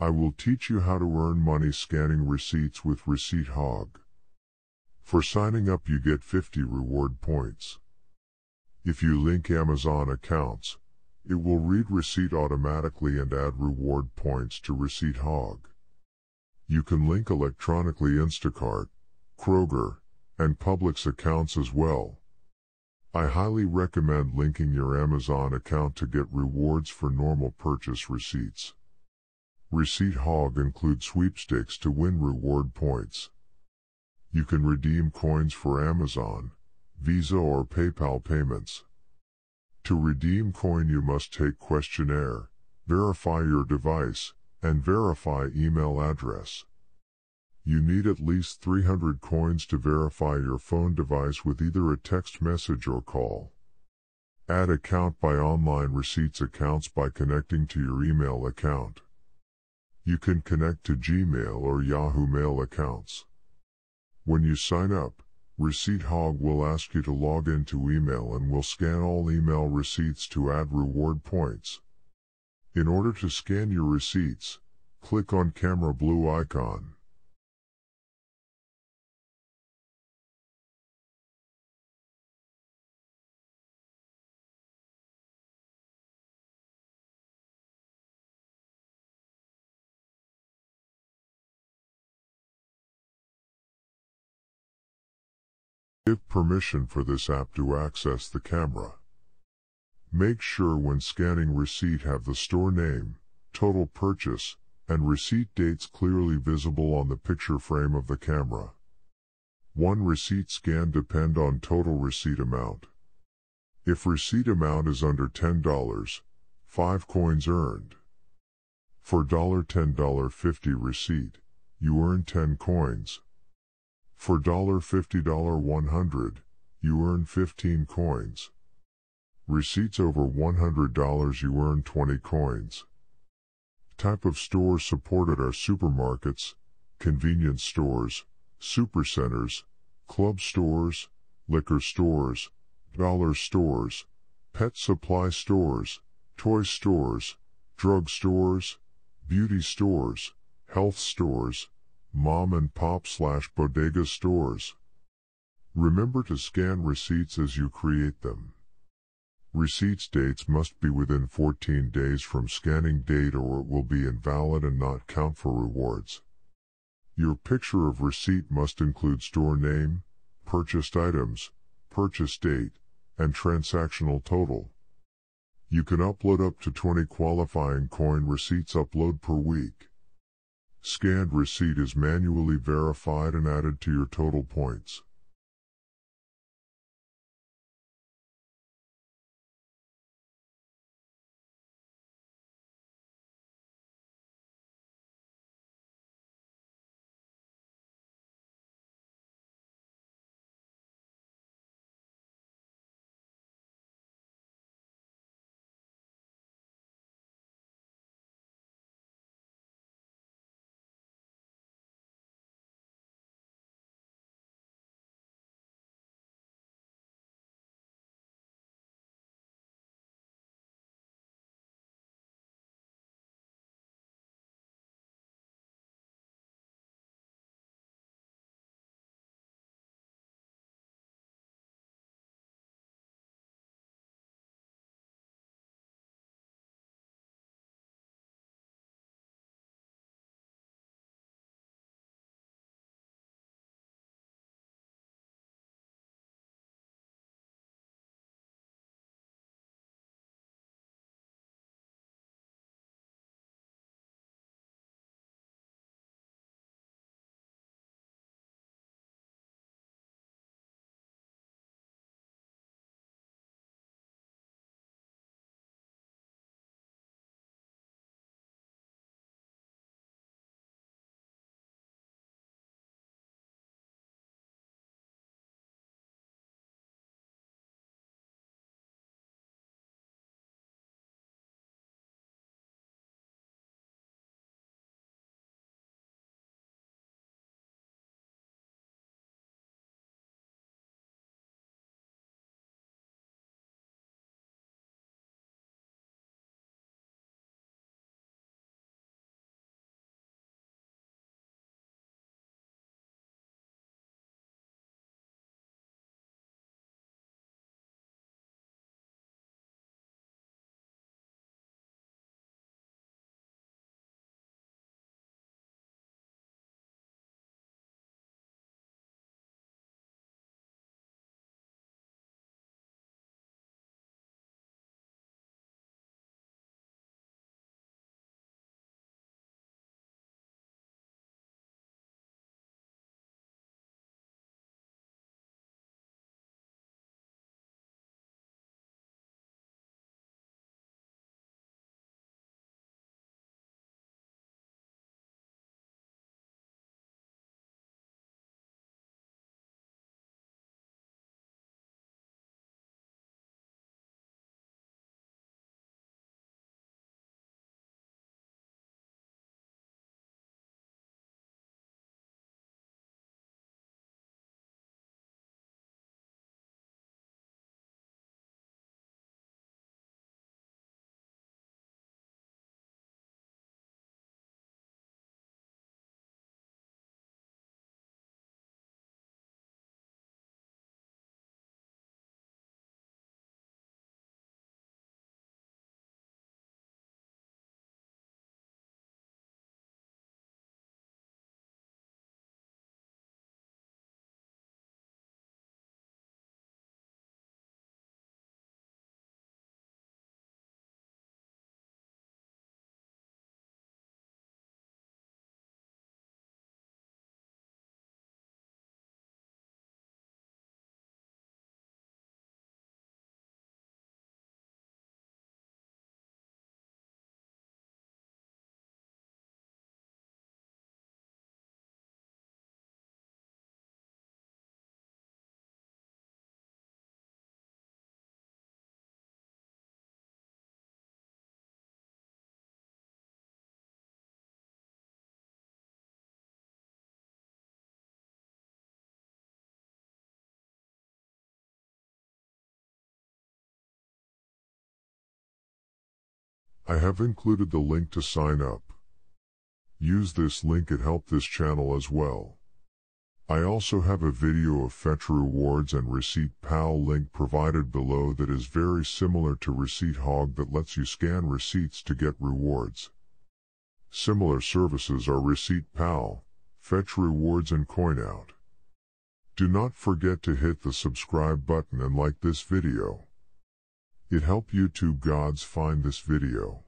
I will teach you how to earn money scanning receipts with Receipt Hog. For signing up you get 50 reward points. If you link Amazon accounts, it will read receipt automatically and add reward points to Receipt Hog. You can link electronically Instacart, Kroger, and Publix accounts as well. I highly recommend linking your Amazon account to get rewards for normal purchase receipts. Receipt hog include sweepstakes to win reward points. You can redeem coins for Amazon, Visa or PayPal payments. To redeem coin you must take questionnaire, verify your device, and verify email address. You need at least 300 coins to verify your phone device with either a text message or call. Add account by online receipts accounts by connecting to your email account. You can connect to Gmail or Yahoo Mail accounts. When you sign up, Receipt Hog will ask you to log into email and will scan all email receipts to add reward points. In order to scan your receipts, click on camera blue icon. give permission for this app to access the camera. Make sure when scanning receipt have the store name, total purchase, and receipt dates clearly visible on the picture frame of the camera. One receipt scan depend on total receipt amount. If receipt amount is under $10, 5 coins earned. For $10.50 receipt, you earn 10 coins, for $50-100, you earn 15 coins. Receipts over $100 you earn 20 coins. Type of stores supported are supermarkets, convenience stores, supercenters, club stores, liquor stores, dollar stores, pet supply stores, toy stores, drug stores, beauty stores, health stores, mom and pop slash bodega stores. Remember to scan receipts as you create them. Receipts dates must be within 14 days from scanning date or it will be invalid and not count for rewards. Your picture of receipt must include store name, purchased items, purchase date, and transactional total. You can upload up to 20 qualifying coin receipts upload per week. Scanned receipt is manually verified and added to your total points. I have included the link to sign up. Use this link and help this channel as well. I also have a video of Fetch Rewards and Receipt Pal link provided below that is very similar to Receipt Hog that lets you scan receipts to get rewards. Similar services are Receipt Pal, Fetch Rewards and CoinOut. Do not forget to hit the subscribe button and like this video. It help YouTube gods find this video.